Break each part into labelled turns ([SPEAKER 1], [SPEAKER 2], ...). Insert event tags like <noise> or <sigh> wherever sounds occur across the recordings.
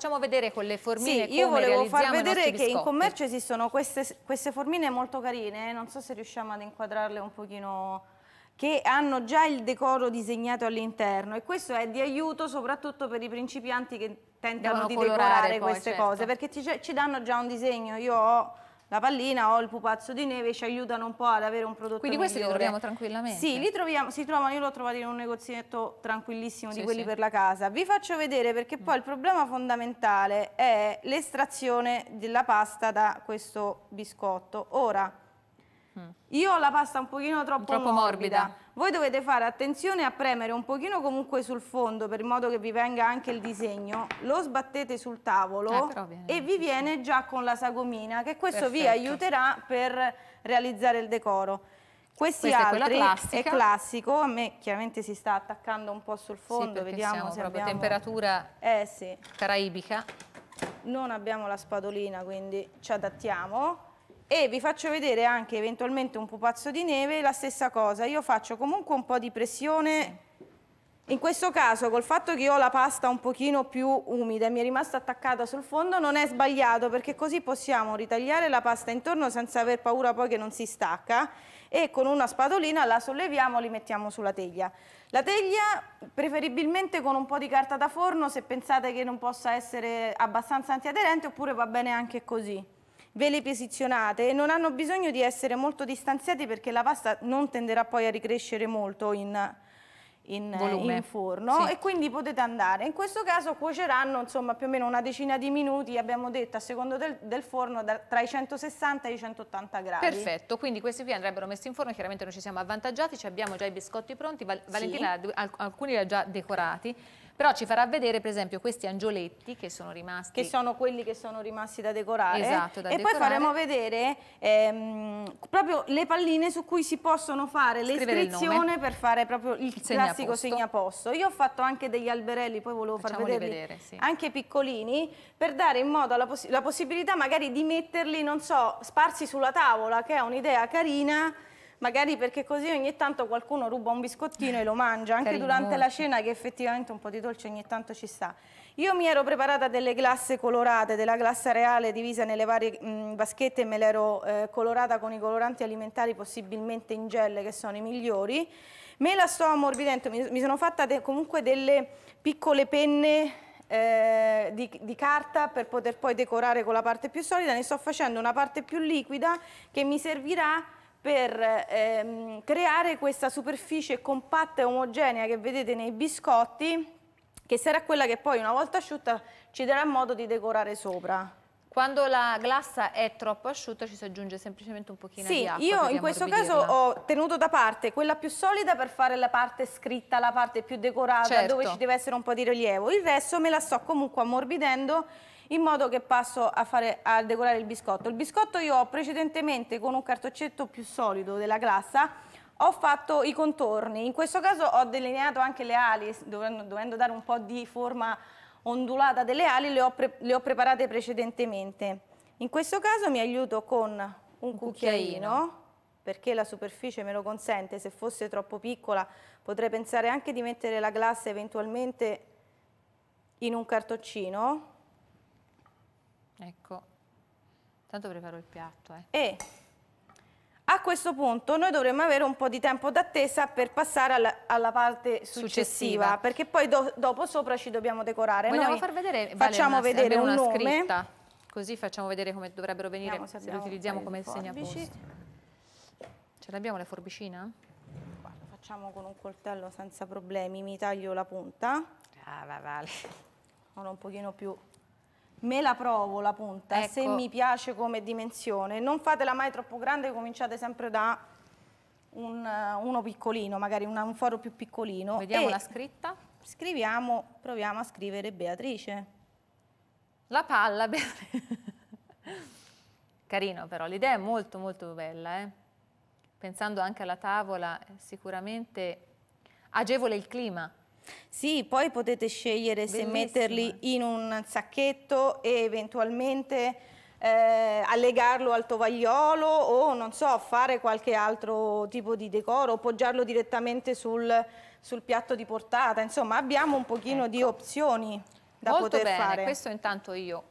[SPEAKER 1] facciamo vedere con le formine sì, io volevo far vedere che in commercio esistono queste, queste formine molto carine, non so se riusciamo ad inquadrarle un pochino che hanno già il decoro disegnato all'interno e questo è di aiuto soprattutto per i principianti che tentano Devono di decorare poi, queste certo. cose perché ci, ci danno già un disegno, io ho la pallina o il pupazzo di neve ci aiutano un po' ad avere un prodotto Quindi migliore. questi li troviamo tranquillamente? Sì, li troviamo, si trovano, io l'ho trovato in un negozietto tranquillissimo sì, di quelli sì. per la casa. Vi faccio vedere perché mm. poi il problema fondamentale è l'estrazione della pasta da questo biscotto. Ora, Mm. Io ho la pasta un pochino troppo, troppo morbida. morbida. Voi dovete fare attenzione a premere un pochino comunque sul fondo per modo che vi venga anche il disegno. Lo sbattete sul tavolo eh, e vi viene già con la sagomina che questo Perfetto. vi aiuterà per realizzare il decoro. Questi Questa altri è, è classico, a me chiaramente si sta attaccando un po' sul fondo, sì, vediamo siamo se abbiamo... temperatura eh, sì. caraibica. Non abbiamo la spadolina, quindi ci adattiamo e vi faccio vedere anche eventualmente un pupazzo di neve, la stessa cosa, io faccio comunque un po' di pressione, in questo caso col fatto che io ho la pasta un pochino più umida e mi è rimasta attaccata sul fondo non è sbagliato perché così possiamo ritagliare la pasta intorno senza aver paura poi che non si stacca e con una spatolina la solleviamo e li mettiamo sulla teglia. La teglia preferibilmente con un po' di carta da forno se pensate che non possa essere abbastanza antiaderente oppure va bene anche così ve le posizionate e non hanno bisogno di essere molto distanziati perché la pasta non tenderà poi a ricrescere molto in, in, in forno sì. e quindi potete andare. In questo caso cuoceranno insomma più o meno una decina di minuti, abbiamo detto a secondo del, del forno da, tra i 160 e i 180 gradi. Perfetto, quindi questi qui andrebbero messi in forno, chiaramente non ci siamo avvantaggiati, ci abbiamo già i biscotti pronti, Val Valentina alcuni li ha già decorati però ci farà vedere per esempio questi angioletti che sono rimasti. Che sono quelli che sono rimasti da decorare. Esatto, da e decorare. poi faremo vedere ehm, proprio le palline su cui si possono fare l'iscrizione per fare proprio il, il classico segnaposto. Io ho fatto anche degli alberelli, poi volevo far vedere, sì. anche piccolini, per dare in modo la, poss la possibilità magari di metterli, non so, sparsi sulla tavola, che è un'idea carina magari perché così ogni tanto qualcuno ruba un biscottino e lo mangia, anche Carino. durante la cena che effettivamente un po' di dolce ogni tanto ci sta. Io mi ero preparata delle glasse colorate, della glassa reale divisa nelle varie mh, vaschette e me l'ero eh, colorata con i coloranti alimentari possibilmente in gel che sono i migliori. Me la sto ammorbidendo, mi, mi sono fatta de comunque delle piccole penne eh, di, di, carta per poter poi decorare con la parte più solida, ne sto facendo una parte più liquida che mi servirà per ehm, creare questa superficie compatta e omogenea che vedete nei biscotti che sarà quella che poi una volta asciutta ci darà modo di decorare sopra. Quando la glassa è troppo asciutta ci si aggiunge semplicemente un pochino sì, di acqua. Sì, io in questo caso ho tenuto da parte quella più solida per fare la parte scritta, la parte più decorata, certo. dove ci deve essere un po' di rilievo. Il resto me la sto comunque ammorbidendo in modo che passo a, fare, a decorare il biscotto. Il biscotto io ho precedentemente con un cartoccetto più solido della glassa ho fatto i contorni, in questo caso ho delineato anche le ali, dovendo, dovendo dare un po' di forma ondulata delle ali, le ho, pre, le ho preparate precedentemente. In questo caso mi aiuto con un, un cucchiaino, cucchiaino, perché la superficie me lo consente, se fosse troppo piccola potrei pensare anche di mettere la glassa eventualmente in un cartoccino, Ecco, tanto preparo il piatto. Eh. E a questo punto noi dovremmo avere un po' di tempo d'attesa per passare alla, alla parte successiva, successiva, perché poi do, dopo sopra ci dobbiamo decorare. Vogliamo noi far vedere, vale facciamo una, vedere un una nome. scritta, così facciamo vedere come dovrebbero venire, Vediamo se, se lo utilizziamo come segnaposto. Ce l'abbiamo la forbicina? Guarda, facciamo con un coltello senza problemi, mi taglio la punta. Ah, va, vale. Sono un pochino più me la provo la punta, ecco. se mi piace come dimensione, non fatela mai troppo grande, cominciate sempre da un, uno piccolino, magari una, un foro più piccolino. Vediamo la scritta. Scriviamo, proviamo a scrivere Beatrice. La palla, <laughs> Beatrice. Carino però, l'idea è molto molto bella, eh? pensando anche alla tavola, eh, sicuramente agevole il clima. Sì, poi potete scegliere Bellissima. se metterli in un sacchetto e eventualmente eh, allegarlo al tovagliolo o non so, fare qualche altro tipo di decoro, poggiarlo direttamente sul, sul, piatto di portata. Insomma, abbiamo un pochino ecco. di opzioni da Molto poter bene. fare. Questo intanto io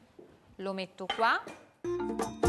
[SPEAKER 1] lo metto qua.